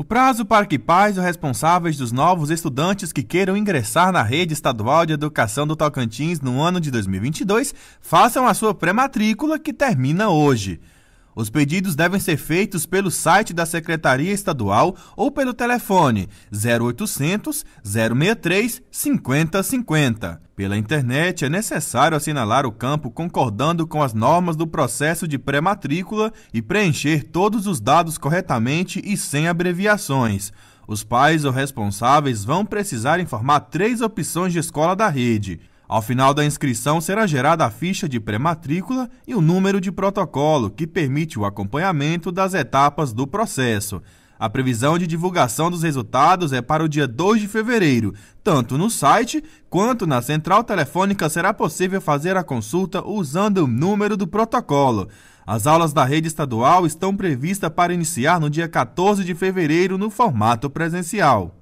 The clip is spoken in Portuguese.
O prazo para que pais ou responsáveis dos novos estudantes que queiram ingressar na rede estadual de educação do Tocantins no ano de 2022 façam a sua pré-matrícula que termina hoje. Os pedidos devem ser feitos pelo site da Secretaria Estadual ou pelo telefone 0800 063 5050. Pela internet, é necessário assinalar o campo concordando com as normas do processo de pré-matrícula e preencher todos os dados corretamente e sem abreviações. Os pais ou responsáveis vão precisar informar três opções de escola da rede. Ao final da inscrição, será gerada a ficha de pré-matrícula e o número de protocolo, que permite o acompanhamento das etapas do processo. A previsão de divulgação dos resultados é para o dia 2 de fevereiro. Tanto no site quanto na central telefônica será possível fazer a consulta usando o número do protocolo. As aulas da rede estadual estão previstas para iniciar no dia 14 de fevereiro no formato presencial.